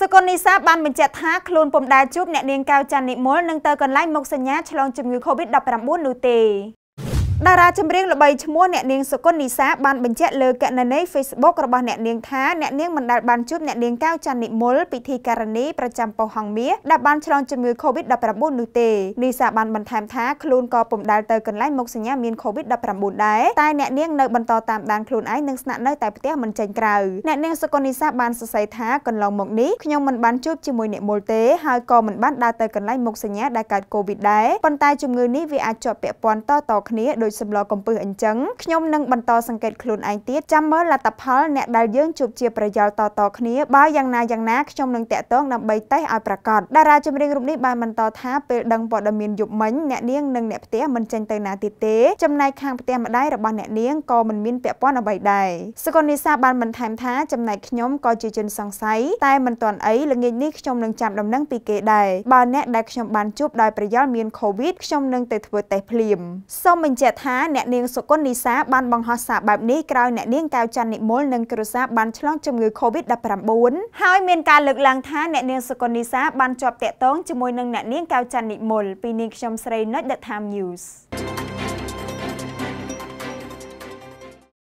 សកលនីសាបានបញ្ជាក់ថាខ្លួនពុំដែលជួបអ្នកនាងកៅច័ន្ទនិមលនឹងទៅកន្លែងមុខសញ្ញាឆ្លងជំងឺ Covid-19 នោះទេតារាចម្រៀងល្បីឈ្មោះអ្នកនាងសុគន្ធនិសាបានបញ្ជាក់លើកណនី Facebook របស់អ្នកនាងថាអ្នកនាងមិនដែលបានជួបអ្នកនាងកៅច័ន្ទនិមលពិធីការនីប្រចាំប៉ុស្តិ៍ហងមាសដែលបានឆ្លងជំងឺ Covid-19 នោះទេនិសាបានបន្ថែមថាខ្លួនក៏ពុំដែលទៅកន្លែងមកសញ្ញាមាន Covid-19 ដែរតែអ្នកនាងនៅបន្តតាមដានខ្លួនឯងនិងស្នាក់នៅតែផ្ទះមិនចេញក្រៅអ្នកនាងសុគន្ធនិសាបានសរសេរថាកន្លងមកនេះខ្ញុំមិនបានជួបជាមួយនិមលទេហើយក៏មិនបានដើរទៅកន្លែងមកសញ្ញាដែលកើត Covid ដែរប៉ុន្តែជំងឺនេះវាអាចជាប់ពាក់ព័ន្ធតៗគ្នាដោយសម្លកម្ពឹសអញ្ចឹងខ្ញុំនឹងបន្តសង្កេតខ្លួនឯងទៀតចាំមើលលទ្ធផលអ្នកដែលយើងជួបជាប្រយោលតតគ្នាបើយ៉ាងណាយ៉ាងណាខ្ញុំនឹងតាក់ទងដើម្បីតេស្តឲ្យប្រកាសតារាចម្រៀងរូបនេះបានបន្តថាពេលដឹងព័ត៌មានយប់មិញអ្នកនាងនិងអ្នកផ្ទះមិនចេញទៅណាទៀតទេ ចំណែកខាងផ្ទះម្ដាយរបស់អ្នកនាងក៏មិនមានពាក់ព័ន្ធអ្វីដែរសកលនីសាបានបន្ថែមថាចំណែកខ្ញុំក៏ជាជនសង្ស័យតែមិនទាន់អីល្ងាចនេះខ្ញុំនឹងចាប់ដំណឹងពីគេដែរបើអ្នកដែលខ្ញុំបានជួបដោយប្រយោលមាន COVID ខ្ញុំនឹងទៅធ្វើតេស្តភ្លាមសូមបញ្ជាក់ថាអ្នកនាងសុគន្ធនីសាបានបង្ហោះសារបែបនេះក្រោយអ្នកនាងកៅច័ន្ទនិមលនិងគ្រួសារបានឆ្លងជំងឺ Covid-19 ហើយមានការលើកឡើងថាអ្នកនាងសុគន្ធនីសាបានជាប់តាក់ទងជាមួយនឹងអ្នកនាងកៅច័ន្ទនិមលពីនាងខ្ញុំស្រីនុចដិតថាម News